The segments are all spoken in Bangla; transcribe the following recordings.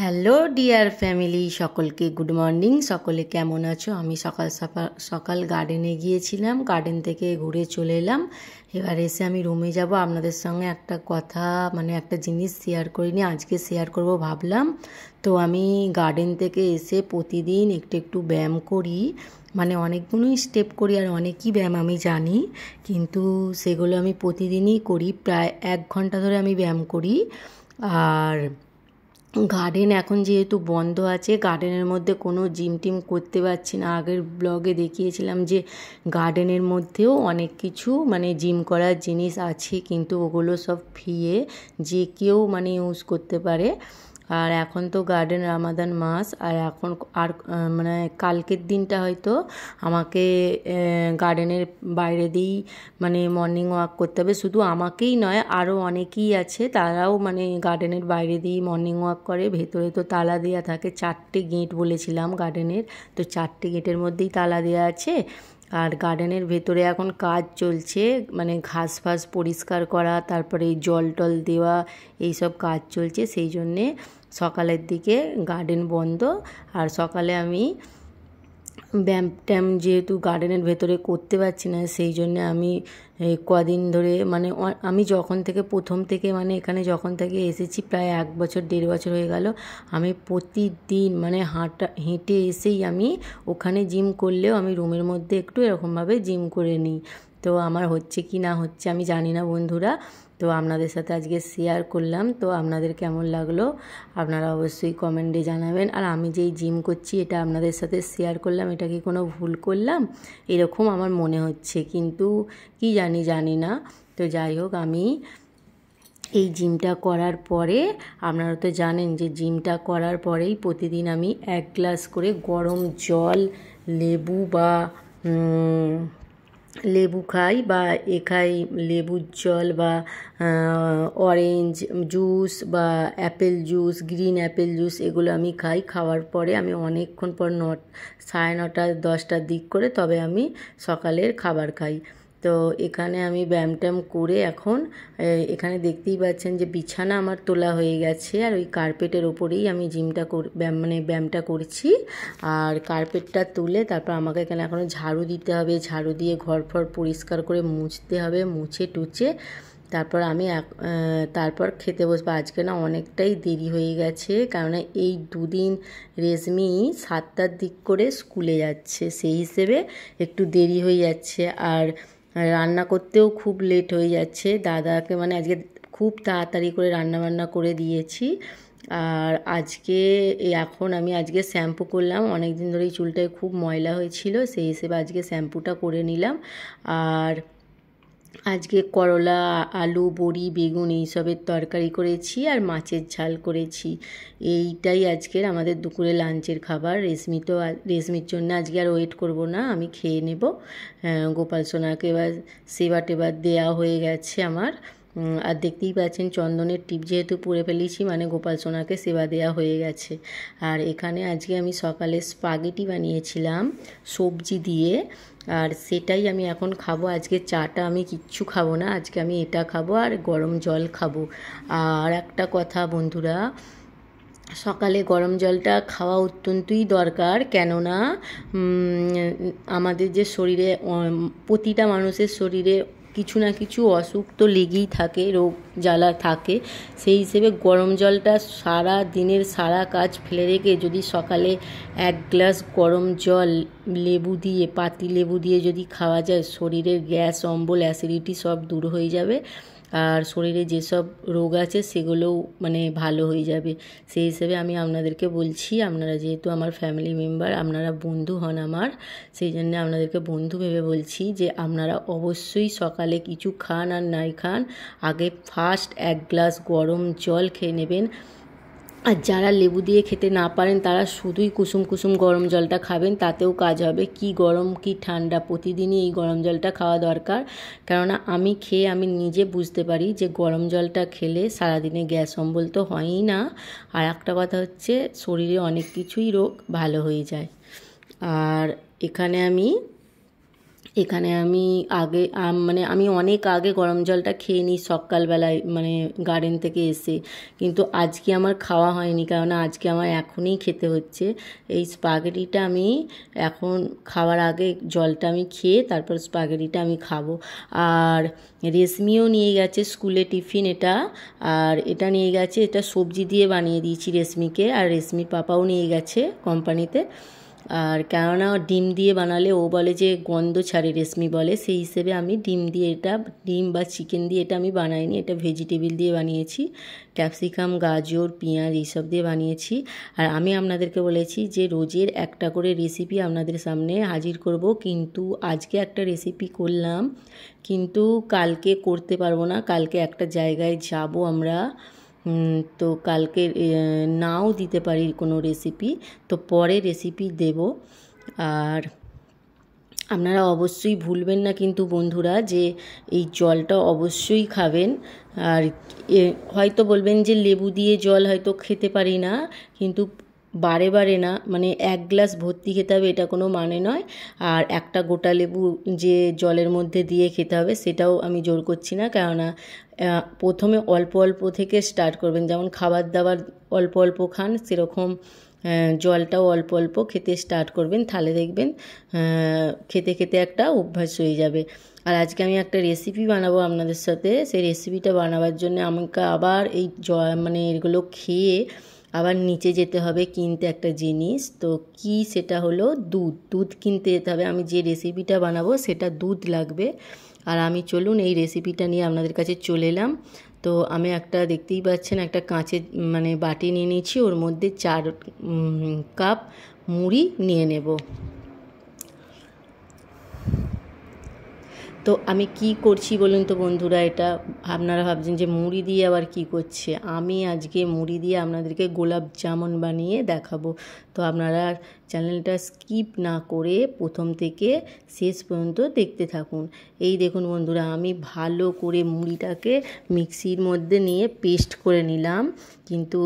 হ্যালো ডিয়ার ফ্যামিলি সকলকে গুড মর্নিং সকলে কেমন আছো আমি সকাল সকাল গার্ডেনে গিয়েছিলাম গার্ডেন থেকে ঘুরে চলে এলাম এবার এসে আমি রুমে যাব আপনাদের সঙ্গে একটা কথা মানে একটা জিনিস শেয়ার করিনি আজকে শেয়ার করব ভাবলাম তো আমি গার্ডেন থেকে এসে প্রতিদিন একটু একটু ব্যায়াম করি মানে অনেকগুলোই স্টেপ করি আর অনেকই ব্যায়াম আমি জানি কিন্তু সেগুলো আমি প্রতিদিনই করি প্রায় এক ঘন্টা ধরে আমি ব্যায়াম করি আর গার্ডেন এখন যেহেতু বন্ধ আছে গার্ডেনের মধ্যে কোনো জিম টিম করতে পারছি না আগের ব্লগে দেখিয়েছিলাম যে গার্ডেনের মধ্যেও অনেক কিছু মানে জিম করার জিনিস আছে কিন্তু ওগুলো সব ফিয়ে যে কেউ মানে ইউজ করতে পারে আর এখন তো গার্ডেন রামাদান মাস আর এখন আর মানে কালকের দিনটা হয়তো আমাকে গার্ডেনের বাইরে দিয়েই মানে মর্নিং ওয়াক করতে হবে শুধু আমাকেই নয় আরও অনেকেই আছে তারাও মানে গার্ডেনের বাইরে দিয়েই মর্নিং ওয়াক করে ভেতরে তো তালা দেওয়া থাকে চারটে গেট বলেছিলাম গার্ডেনের তো চারটে গেটের মধ্যেই তালা দেওয়া আছে আর গার্ডেনের ভেতরে এখন কাজ চলছে মানে ঘাস ফাস পরিষ্কার করা তারপরে জল টল দেওয়া এইসব কাজ চলছে সেই জন্যে সকালের দিকে গার্ডেন বন্ধ আর সকালে আমি ব্যায়াম ট্যাম যেহেতু গার্ডেনের ভেতরে করতে পারছি না সেই জন্যে আমি কদিন ধরে মানে আমি যখন থেকে প্রথম থেকে মানে এখানে যখন থেকে এসেছি প্রায় এক বছর দেড় বছর হয়ে গেল আমি প্রতিদিন মানে হাঁটা হেঁটে এসেই আমি ওখানে জিম করলেও আমি রুমের মধ্যে একটু এরকমভাবে জিম করে নিই তো আমার হচ্ছে কি না হচ্ছে আমি জানি না বন্ধুরা তো আপনাদের সাথে আজকে শেয়ার করলাম তো আপনাদের কেমন লাগলো আপনারা অবশ্যই কমেন্টে জানাবেন আর আমি যেই জিম করছি এটা আপনাদের সাথে শেয়ার করলাম এটা কি কোনো ভুল করলাম এরকম আমার মনে হচ্ছে কিন্তু কি জানি জানি না তো যাই হোক আমি এই জিমটা করার পরে আপনারা তো জানেন যে জিমটা করার পরেই প্রতিদিন আমি এক গ্লাস করে গরম জল লেবু বা লেবু খাই বা এ খাই লেবুর জল বা অরেঞ্জ জুস বা apple juice green apple juice এগুলো আমি খাই খাওয়ার পরে আমি অনেকক্ষণ পর ন সাড়ে নটা দশটার দিক করে তবে আমি সকালের খাবার খাই তো এখানে আমি ব্যায়াম করে এখন এখানে দেখতেই পাচ্ছেন যে বিছানা আমার তোলা হয়ে গেছে আর ওই কার্পেটের ওপরেই আমি জিমটা ব্যায়াম মানে ব্যায়ামটা করছি আর কার্পেটটা তুলে তারপর আমাকে এখানে এখনও ঝাড়ু দিতে হবে ঝাড়ু দিয়ে ঘর ফর পরিষ্কার করে মুছতে হবে মুছে টুচে তারপর আমি তারপর খেতে বসবো আজকে না অনেকটাই দেরি হয়ে গেছে কারণ এই দুদিন রেশমি সাতটার দিক করে স্কুলে যাচ্ছে সেই হিসেবে একটু দেরি হয়ে যাচ্ছে আর মানে রান্না করতেও খুব লেট হয়ে যাচ্ছে দাদাকে মানে আজকে খুব তাড়াতাড়ি করে রান্না বান্না করে দিয়েছি আর আজকে এখন আমি আজকে শ্যাম্পু করলাম অনেক দিন ধরেই চুলটায় খুব ময়লা হয়েছিল সেই হিসেবে আজকে শ্যাম্পুটা করে নিলাম আর আজকে করলা আলু বড়ি বেগুন এইসবের তরকারি করেছি আর মাছের ঝাল করেছি এইটাই আজকের আমাদের দুপুরে লাঞ্চের খাবার রেশমি তো রেশমির জন্য আজকে আর ওয়েট করব না আমি খেয়ে নেব গোপাল সোনাকে এবার সেবা টেবার দেওয়া হয়ে গেছে আমার আর দেখতেই পাচ্ছেন চন্দনের টিপ যেহেতু পরে ফেলেছি মানে গোপাল সোনাকে সেবা দেওয়া হয়ে গেছে আর এখানে আজকে আমি সকালে স্পাগেটি বানিয়েছিলাম সবজি দিয়ে আর সেটাই আমি এখন খাবো আজকে চাটা আমি কিচ্ছু খাবো না আজকে আমি এটা খাবো আর গরম জল খাবো আর একটা কথা বন্ধুরা সকালে গরম জলটা খাওয়া অত্যন্তই দরকার কেননা আমাদের যে শরীরে প্রতিটা মানুষের শরীরে কিছু না কিছু অসুখ তো লেগেই থাকে রোগ জ্বালা থাকে সেই হিসেবে গরম জলটা সারা দিনের সারা কাজ ফেলে রেখে যদি সকালে এক গ্লাস গরম জল লেবু দিয়ে পাতি লেবু দিয়ে যদি খাওয়া যায় শরীরের গ্যাস অম্বল অ্যাসিডিটি সব দূর হয়ে যাবে আর শরীরে যেসব রোগ আছে সেগুলোও মানে ভালো হয়ে যাবে সেই হিসেবে আমি আপনাদেরকে বলছি আপনারা যেহেতু আমার ফ্যামিলি মেম্বার আপনারা বন্ধু হন আমার সেই জন্য আপনাদেরকে বন্ধু ভেবে বলছি যে আপনারা অবশ্যই সকালে কিছু খান আর নাই খান আগে ফার্স্ট এক গ্লাস গরম জল খেয়ে নেবেন আর যারা লেবু দিয়ে খেতে না পারেন তারা শুধুই কুসুম কুসুম গরম জলটা খাবেন তাতেও কাজ হবে কি গরম কি ঠান্ডা প্রতিদিনই এই গরম জলটা খাওয়া দরকার কেননা আমি খেয়ে আমি নিজে বুঝতে পারি যে গরম জলটা খেলে সারাদিনে গ্যাস অম্বল তো হয়ই না আর একটা কথা হচ্ছে শরীরে অনেক কিছুই রোগ ভালো হয়ে যায় আর এখানে আমি এখানে আমি আগে মানে আমি অনেক আগে গরম জলটা খেয়ে নিই সকালবেলায় মানে গার্ডেন থেকে এসে কিন্তু আজকে আমার খাওয়া হয়নি কেননা আজকে আমার এখনই খেতে হচ্ছে এই স্পাগেটিটা আমি এখন খাওয়ার আগে জলটা আমি খেয়ে তারপর স্পাগেটিটা আমি খাবো আর রেশমিও নিয়ে গেছে স্কুলে টিফিন এটা আর এটা নিয়ে গেছে এটা সবজি দিয়ে বানিয়ে দিয়েছি রেশমিকে আর রেশমি পাপাও নিয়ে গেছে কোম্পানিতে আর কেননা ডিম দিয়ে বানালে ও বলে যে গন্ধ ছাড়ে রেশমি বলে সেই হিসেবে আমি ডিম দিয়ে এটা ডিম বা চিকেন দিয়ে এটা আমি বানাইনি এটা ভেজিটেবিল দিয়ে বানিয়েছি ক্যাপসিকাম গাজর পেঁয়াজ এইসব দিয়ে বানিয়েছি আর আমি আপনাদেরকে বলেছি যে রোজের একটা করে রেসিপি আপনাদের সামনে হাজির করব কিন্তু আজকে একটা রেসিপি করলাম কিন্তু কালকে করতে পারবো না কালকে একটা জায়গায় যাব আমরা তো কালকে নাও দিতে পারি কোনো রেসিপি তো পরে রেসিপি দেব আর আপনারা অবশ্যই ভুলবেন না কিন্তু বন্ধুরা যে এই জলটা অবশ্যই খাবেন আর হয়তো বলবেন যে লেবু দিয়ে জল হয়তো খেতে পারি না কিন্তু বারে বারে না মানে এক গ্লাস ভর্তি খেতে হবে এটা কোনো মানে নয় আর একটা গোটা লেবু যে জলের মধ্যে দিয়ে খেতে হবে সেটাও আমি জোর করছি না কেননা প্রথমে অল্প অল্প থেকে স্টার্ট করবেন যেমন খাবার দাবার অল্প অল্প খান সেরকম জলটাও অল্প অল্প খেতে স্টার্ট করবেন তাহলে দেখবেন খেতে খেতে একটা অভ্যাস হয়ে যাবে আর আজকে আমি একটা রেসিপি বানাবো আপনাদের সাথে সেই রেসিপিটা বানাবার জন্য আমাকে আবার এই জ মানে এগুলো খেয়ে আবার নিচে যেতে হবে কিনতে একটা জিনিস তো কি সেটা হলো দুধ দুধ কিনতে যেতে হবে আমি যে রেসিপিটা বানাবো সেটা দুধ লাগবে আর আমি চলুন এই রেসিপিটা নিয়ে আপনাদের কাছে চলে এলাম তো আমি একটা দেখতেই পাচ্ছেন একটা কাঁচের মানে বাটি নিয়ে নিয়েছি ওর মধ্যে চার কাপ মুড়ি নিয়ে নেব তো আমি কি করছি বলুন তো বন্ধুরা এটা আপনারা ভাবছেন যে মুড়ি দিয়ে আবার কি করছে আমি আজকে মুড়ি দিয়ে আপনাদেরকে গোলাপ জামুন বানিয়ে দেখাবো তো আপনারা চ্যানেলটা স্কিপ না করে প্রথম থেকে শেষ পর্যন্ত দেখতে থাকুন এই দেখুন বন্ধুরা আমি ভালো করে মুড়িটাকে মিক্সির মধ্যে নিয়ে পেস্ট করে নিলাম কিন্তু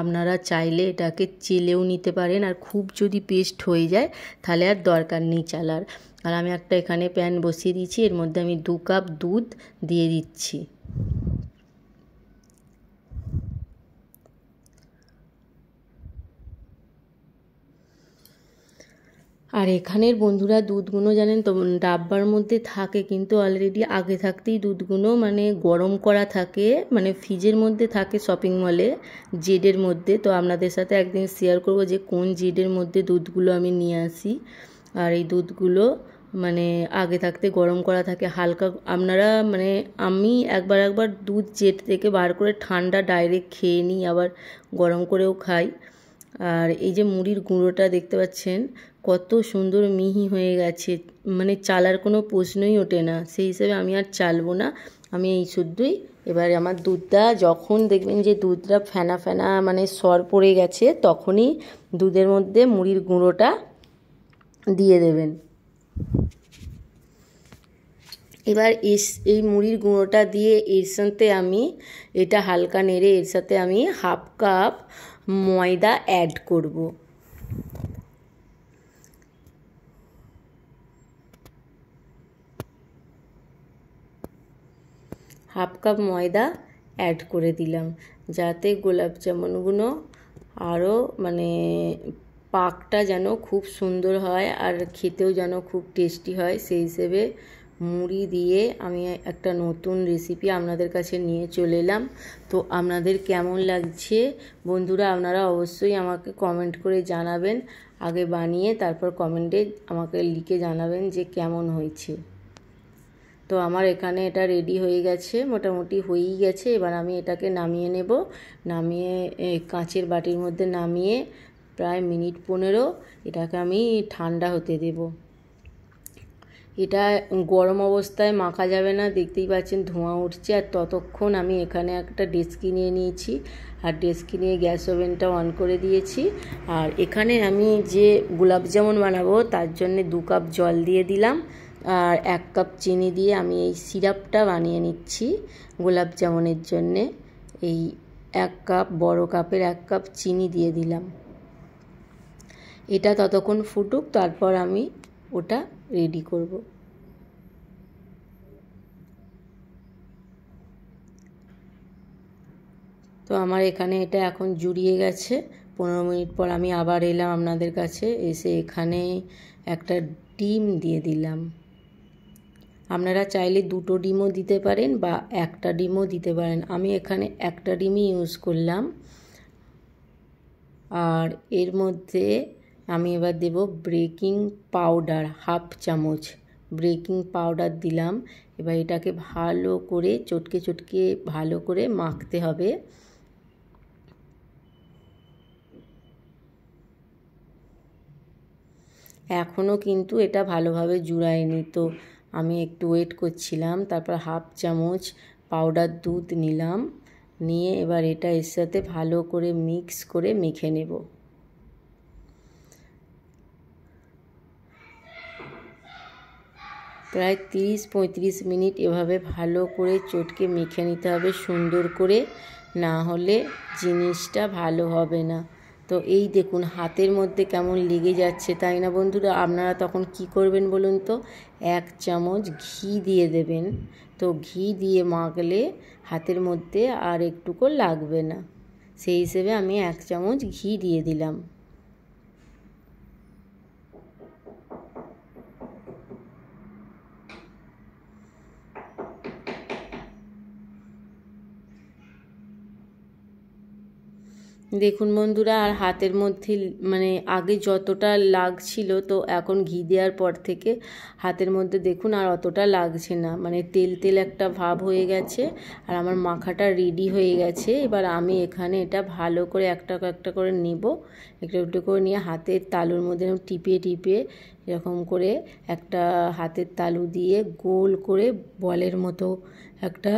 আপনারা চাইলে এটাকে চেলেও নিতে পারেন আর খুব যদি পেস্ট হয়ে যায় তাহলে আর দরকার নেই চালার আর আমি একটা এখানে প্যান বসিয়ে দিয়েছি এর মধ্যে আমি দু কাপ দুধ দিয়ে দিচ্ছি আর এখানের বন্ধুরা দুধগুলো জানেন তো ডাব্বার মধ্যে থাকে কিন্তু অলরেডি আগে থাকতেই দুধগুলো মানে গরম করা থাকে মানে ফ্রিজের মধ্যে থাকে শপিং মলে জেডের মধ্যে তো আপনাদের সাথে একদিন শেয়ার করব যে কোন জেডের মধ্যে দুধগুলো আমি নিয়ে আসি আর এই দুধগুলো মানে আগে থাকতে গরম করা থাকে হালকা আপনারা মানে আমি একবার একবার দুধ জেট থেকে বার করে ঠান্ডা ডাইরেক্ট খেয়ে নিই আবার গরম করেও খাই আর এই যে মুড়ির গুঁড়োটা দেখতে পাচ্ছেন কত সুন্দর মিহি হয়ে গেছে মানে চালার কোনো প্রশ্নই ওঠে না সেই হিসেবে আমি আর চালবো না আমি এই শুদ্ধই এবার আমার দুধটা যখন দেখবেন যে দুধটা ফেনা ফেনা মানে সর পড়ে গেছে তখনই দুধের মধ্যে মুড়ির গুঁড়োটা দিয়ে দেবেন এবার এস এই মুড়ির গুঁড়োটা দিয়ে এর সাথে আমি এটা হালকা নেড়ে এর সাথে আমি হাফ কাপ ময়দা অ্যাড করব হাফ কাপ ময়দা অ্যাড করে দিলাম যাতে গোলাপ জামুনগুলো আরও মানে পাকটা যেন খুব সুন্দর হয় আর খেতেও যেন খুব টেস্টি হয় সেই হিসেবে মুড়ি দিয়ে আমি একটা নতুন রেসিপি আপনাদের কাছে নিয়ে চলে এলাম তো আপনাদের কেমন লাগছে বন্ধুরা আপনারা অবশ্যই আমাকে কমেন্ট করে জানাবেন আগে বানিয়ে তারপর কমেন্টে আমাকে লিখে জানাবেন যে কেমন হয়েছে তো আমার এখানে এটা রেডি হয়ে গেছে মোটামুটি হয়েই গেছে এবার আমি এটাকে নামিয়ে নেব নামিয়ে কাঁচের বাটির মধ্যে নামিয়ে প্রায় মিনিট পনেরো এটাকে আমি ঠান্ডা হতে দেব এটা গরম অবস্থায় মাখা যাবে না দেখতেই পাচ্ছেন ধোঁয়া উঠছে আর ততক্ষণ আমি এখানে একটা ডেস্কি নিয়ে নিয়েছি আর ডেস্কি নিয়ে গ্যাস ওভেনটা অন করে দিয়েছি আর এখানে আমি যে গোলাপ জামুন বানাবো তার জন্য দু কাপ জল দিয়ে দিলাম আর এক কাপ চিনি দিয়ে আমি এই সিরাপটা বানিয়ে নিচ্ছি গোলাপ জামুনের জন্যে এই এক কাপ বড় কাপের এক কাপ চিনি দিয়ে দিলাম এটা ততক্ষণ ফুটুক তারপর আমি ওটা রেডি করব তো আমার এখানে এটা এখন জুড়িয়ে গেছে পনেরো মিনিট পর আমি আবার এলাম আপনাদের কাছে এসে এখানে একটা ডিম দিয়ে দিলাম আপনারা চাইলে দুটো ডিমও দিতে পারেন বা একটা ডিমও দিতে পারেন আমি এখানে একটা ডিমই ইউজ করলাম আর এর মধ্যে আমি এবার দেব ব্রেকিং পাউডার হাফ চামচ ব্রেকিং পাউডার দিলাম এবার এটাকে ভালো করে চটকে চটকে ভালো করে মাখতে হবে এখনও কিন্তু এটা ভালোভাবে জুড়ায়নি তো আমি একটু ওয়েট করছিলাম তারপর হাফ চামচ পাউডার দুধ নিলাম নিয়ে এবার এটা এর সাথে ভালো করে মিক্স করে মেখে নেবো প্রায় তিরিশ পঁয়ত্রিশ মিনিট এভাবে ভালো করে চটকে মেখে নিতে হবে সুন্দর করে না হলে জিনিসটা ভালো হবে না তো এই দেখুন হাতের মধ্যে কেমন লেগে যাচ্ছে তাই না বন্ধুরা আপনারা তখন কি করবেন বলুন তো এক চামচ ঘি দিয়ে দেবেন তো ঘি দিয়ে মাখলে হাতের মধ্যে আর একটুকু লাগবে না সেই হিসেবে আমি এক চামচ ঘি দিয়ে দিলাম দেখুন বন্ধুরা আর হাতের মধ্যে মানে আগে যতটা লাগছিল তো এখন ঘি দেওয়ার পর থেকে হাতের মধ্যে দেখুন আর অতটা লাগছে না মানে তেল তেল একটা ভাব হয়ে গেছে আর আমার মাখাটা রেডি হয়ে গেছে এবার আমি এখানে এটা ভালো করে একটা একটা করে নেব একটা একটু করে নিয়ে হাতের তালুর মধ্যে টিপে টিপে এরকম করে একটা হাতের তালু দিয়ে গোল করে বলের মতো একটা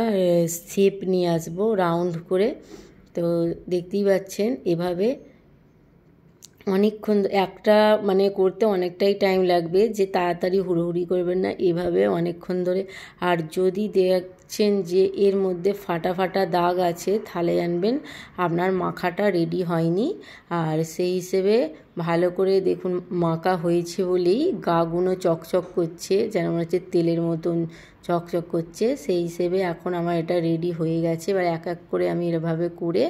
শেপ নিয়ে আসবো রাউন্ড করে তো দেখতেই পাচ্ছেন এভাবে অনেকক্ষণ একটা মানে করতে অনেকটাই টাইম লাগবে যে তাড়াতাড়ি হুড়োহুড়ি করবেন না এভাবে অনেকক্ষণ ধরে আর যদি দেখছেন যে এর মধ্যে ফাটা ফাটা দাগ আছে তাহলে আনবেন আপনার মাখাটা রেডি হয়নি আর সেই হিসেবে ভালো করে দেখুন মাখা হয়েছে বলেই গাগুনো চকচক করছে যেন মনে হচ্ছে তেলের মতন চকচক করছে সেই হিসেবে এখন আমার এটা রেডি হয়ে গেছে এবার এক এক করে আমি এভাবে করে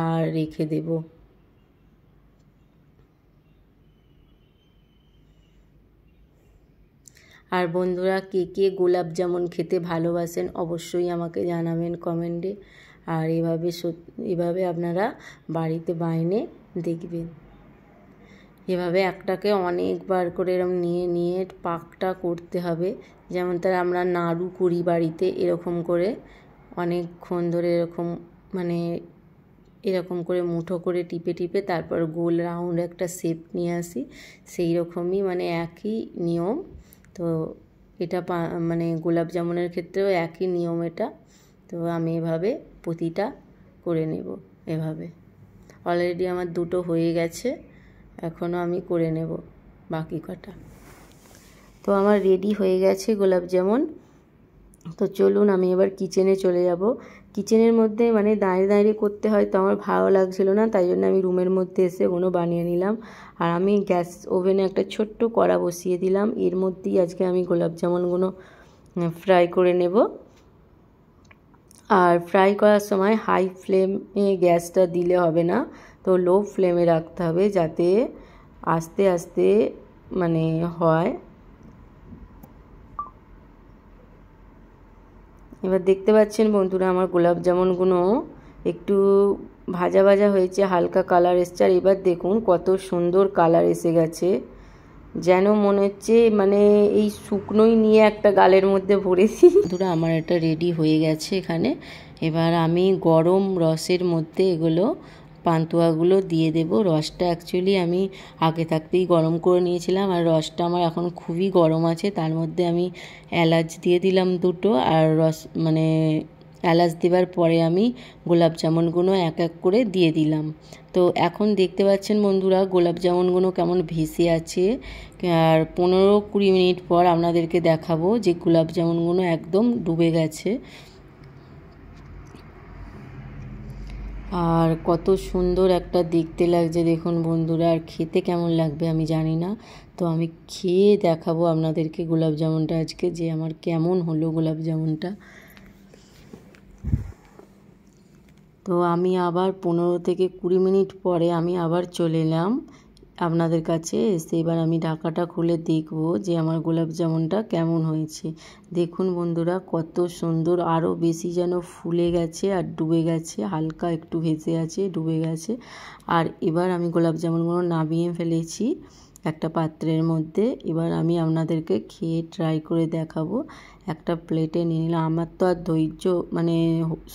আর রেখে দেবো আর বন্ধুরা কে কে গোলাপ জামুন খেতে ভালোবাসেন অবশ্যই আমাকে জানাবেন কমেন্টে আর এভাবে এভাবে আপনারা বাড়িতে বাইনে দেখবেন এভাবে একটাকে অনেকবার করে এরকম নিয়ে নিয়ে পাকটা করতে হবে যেমন তার আমরা নাড়ু করি বাড়িতে এরকম করে অনেকক্ষণ ধরে এরকম মানে এরকম করে মুঠো করে টিপে টিপে তারপর গোল রাউন্ড একটা শেপ নিয়ে আসি সেই রকমই মানে একই নিয়ম তো এটা মানে গোলাপ জামুনের ক্ষেত্রেও একই নিয়ম এটা তো আমি এভাবে প্রতিটা করে নেব এভাবে অলরেডি আমার দুটো হয়ে গেছে এখনও আমি করে নেব বাকি কটা তো আমার রেডি হয়ে গেছে গোলাপ জামুন তো চলুন আমি এবার কিচেনে চলে যাব কিচেনের মধ্যে মানে দাঁড়িয়ে দাঁড়িয়ে করতে হয় তো আমার ভালো লাগছিল না তাই জন্য আমি রুমের মধ্যে এসে ওগুলো বানিয়ে নিলাম আর আমি গ্যাস ওভেনে একটা ছোট্ট কড়া বসিয়ে দিলাম এর মধ্যেই আজকে আমি গোলাপজামুনগুলো ফ্রাই করে নেব আর ফ্রাই করার সময় হাই ফ্লেমে গ্যাসটা দিলে হবে না তো লো ফ্লেমে রাখতে হবে যাতে আস্তে আস্তে মানে হয় এবার দেখতে পাচ্ছেন বন্ধুরা আমার গোলাপ জামুনগুলো একটু ভাজা ভাজা হয়েছে হালকা কালার এসছে আর এবার দেখুন কত সুন্দর কালার এসে গেছে যেন মনে হচ্ছে মানে এই শুকনোই নিয়ে একটা গালের মধ্যে ভরেছি বন্ধুরা আমার এটা রেডি হয়ে গেছে এখানে এবার আমি গরম রসের মধ্যে এগুলো পান্তুয়াগুলো দিয়ে দেব রসটা অ্যাকচুয়ালি আমি আগে থাকতেই গরম করে নিয়েছিলাম আর রসটা আমার এখন খুবই গরম আছে তার মধ্যে আমি এলাচ দিয়ে দিলাম দুটো আর রস মানে এলাচ দেওয়ার পরে আমি গোলাপ জামুনগুলো এক এক করে দিয়ে দিলাম তো এখন দেখতে পাচ্ছেন বন্ধুরা গোলাপ জামুনগুলো কেমন ভেসে আছে আর পনেরো কুড়ি মিনিট পর আপনাদেরকে দেখাবো যে গোলাপ জামুনগুলো একদম ডুবে গেছে আর কত সুন্দর একটা দেখতে লাগছে দেখুন বন্ধুরা আর খেতে কেমন লাগবে আমি জানি না তো আমি খেয়ে দেখাবো আপনাদেরকে গোলাপজামুনটা আজকে যে আমার কেমন হলো গোলাপজামুনটা তো আমি আবার পনেরো থেকে কুড়ি মিনিট পরে আমি আবার চলে এলাম আপনাদের কাছে এসে এবার আমি ঢাকাটা খুলে দেখব যে আমার গোলাপ জামুনটা কেমন হয়েছে দেখুন বন্ধুরা কত সুন্দর আরও বেশি যেন ফুলে গেছে আর ডুবে গেছে হালকা একটু ভেসে আছে ডুবে গেছে আর এবার আমি গোলাপ জামুনগুলো নামিয়ে ফেলেছি একটা পাত্রের মধ্যে এবার আমি আপনাদেরকে খেয়ে ট্রাই করে দেখাবো একটা প্লেটে নিয়ে নিলাম আমার তো আর ধৈর্য মানে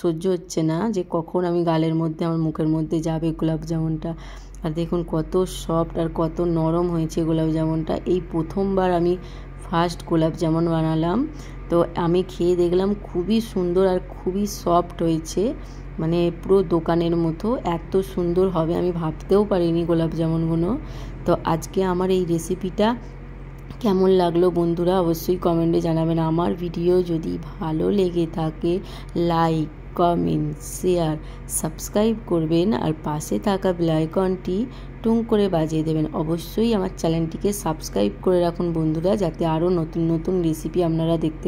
সহ্য হচ্ছে না যে কখন আমি গালের মধ্যে আমার মুখের মধ্যে যাবে গোলাপ জামুনটা আর দেখুন কত সফট আর কত নরম হয়েছে গোলাপ জামুনটা এই প্রথমবার আমি ফার্স্ট গোলাপ জামুন বানালাম তো আমি খেয়ে দেখলাম খুবই সুন্দর আর খুবই সফট হয়েছে মানে পুরো দোকানের মতো এত সুন্দর হবে আমি ভাবতেও পারিনি গোলাপ জামুনগুলো তো আজকে আমার এই রেসিপিটা কেমন লাগলো বন্ধুরা অবশ্যই কমেন্টে জানাবেন আমার ভিডিও যদি ভালো লেগে থাকে লাইক কমেন্ট শেয়ার সাবস্ক্রাইব করবেন আর পাশে থাকা বেলাইকনটি টুং করে বাজিয়ে দেবেন অবশ্যই আমার চ্যানেলটিকে সাবস্ক্রাইব করে রাখুন বন্ধুরা যাতে আরও নতুন নতুন রেসিপি আপনারা দেখতে